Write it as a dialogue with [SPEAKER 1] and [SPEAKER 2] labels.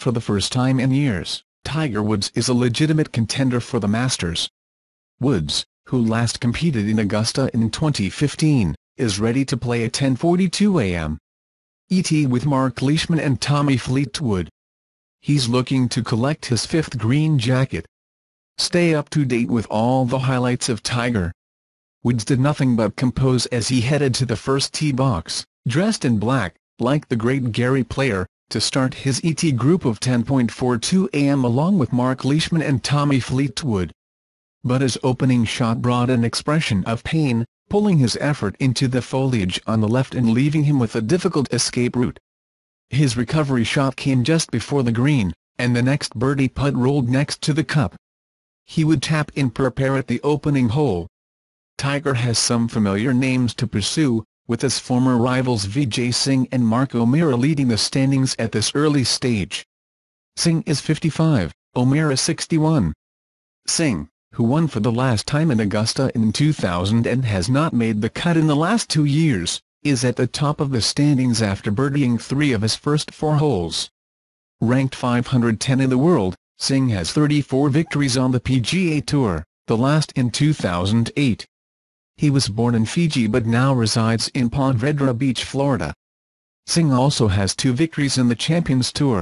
[SPEAKER 1] for the first time in years, Tiger Woods is a legitimate contender for the Masters. Woods, who last competed in Augusta in 2015, is ready to play at 10.42 a.m. ET with Mark Leishman and Tommy Fleetwood. He's looking to collect his fifth green jacket. Stay up to date with all the highlights of Tiger. Woods did nothing but compose as he headed to the first tee box, dressed in black, like the great Gary Player, to start his ET group of 10.42 am along with Mark Leishman and Tommy Fleetwood. But his opening shot brought an expression of pain, pulling his effort into the foliage on the left and leaving him with a difficult escape route. His recovery shot came just before the green, and the next birdie putt rolled next to the cup. He would tap in prepare at the opening hole. Tiger has some familiar names to pursue, with his former rivals Vijay Singh and Mark O'Meara leading the standings at this early stage. Singh is 55, O'Meara 61. Singh, who won for the last time in Augusta in 2000 and has not made the cut in the last two years, is at the top of the standings after birdieing three of his first four holes. Ranked 510 in the world, Singh has 34 victories on the PGA Tour, the last in 2008. He was born in Fiji but now resides in Pontevedra Beach, Florida. Singh also has two victories in the Champions Tour.